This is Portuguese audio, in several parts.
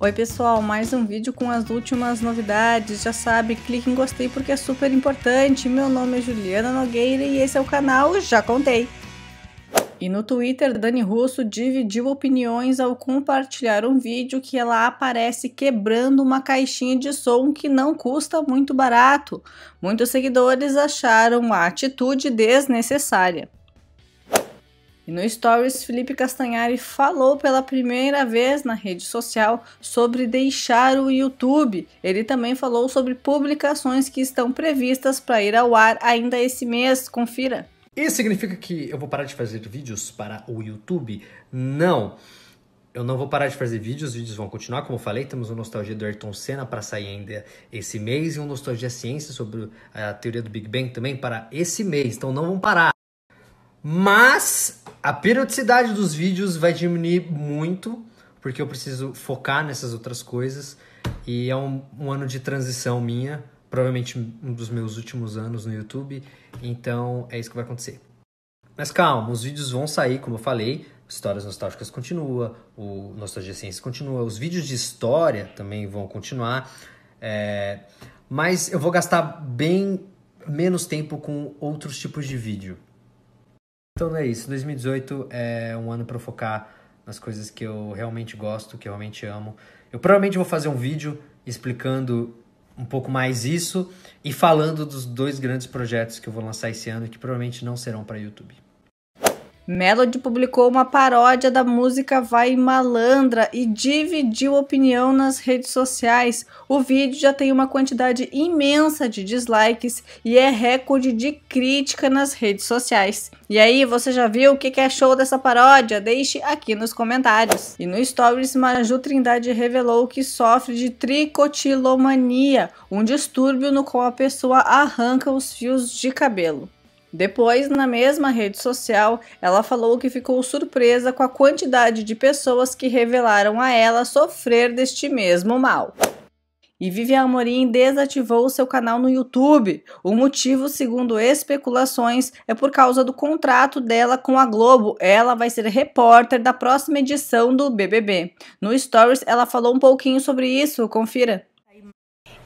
Oi pessoal, mais um vídeo com as últimas novidades. Já sabe, clique em gostei porque é super importante. Meu nome é Juliana Nogueira e esse é o canal Já Contei. E no Twitter, Dani Russo dividiu opiniões ao compartilhar um vídeo que ela aparece quebrando uma caixinha de som que não custa muito barato. Muitos seguidores acharam a atitude desnecessária. E no Stories, Felipe Castanhari falou pela primeira vez na rede social sobre deixar o YouTube. Ele também falou sobre publicações que estão previstas para ir ao ar ainda esse mês. Confira. Isso significa que eu vou parar de fazer vídeos para o YouTube? Não. Eu não vou parar de fazer vídeos, os vídeos vão continuar, como eu falei, temos o Nostalgia do Ayrton Senna para sair ainda esse mês e o Nostalgia Ciência sobre a teoria do Big Bang também para esse mês, então não vão parar. Mas a periodicidade dos vídeos vai diminuir muito, porque eu preciso focar nessas outras coisas. E é um, um ano de transição minha, provavelmente um dos meus últimos anos no YouTube. Então é isso que vai acontecer. Mas calma, os vídeos vão sair, como eu falei. Histórias nostálgicas continua, o Nostalgia Ciência continua, os vídeos de história também vão continuar. É... Mas eu vou gastar bem menos tempo com outros tipos de vídeo. Então é isso. 2018 é um ano para focar nas coisas que eu realmente gosto, que eu realmente amo. Eu provavelmente vou fazer um vídeo explicando um pouco mais isso e falando dos dois grandes projetos que eu vou lançar esse ano que provavelmente não serão para YouTube. Melody publicou uma paródia da música Vai Malandra e dividiu opinião nas redes sociais. O vídeo já tem uma quantidade imensa de dislikes e é recorde de crítica nas redes sociais. E aí, você já viu o que achou é dessa paródia? Deixe aqui nos comentários. E no Stories, Maraju Trindade revelou que sofre de tricotilomania, um distúrbio no qual a pessoa arranca os fios de cabelo. Depois, na mesma rede social, ela falou que ficou surpresa com a quantidade de pessoas que revelaram a ela sofrer deste mesmo mal. E Vivian Amorim desativou seu canal no YouTube. O motivo, segundo especulações, é por causa do contrato dela com a Globo. Ela vai ser repórter da próxima edição do BBB. No Stories, ela falou um pouquinho sobre isso, confira.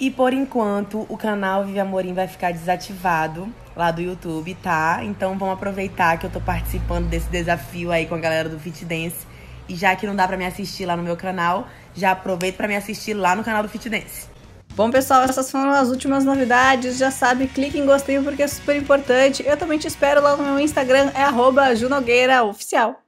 E por enquanto, o canal Vive Amorim vai ficar desativado lá do YouTube, tá? Então vamos aproveitar que eu tô participando desse desafio aí com a galera do Fit Dance. E já que não dá para me assistir lá no meu canal, já aproveito para me assistir lá no canal do Fit Dance. Bom, pessoal, essas foram as últimas novidades. Já sabe, clique em gostei porque é super importante. Eu também te espero lá no meu Instagram, é @junogueira_oficial.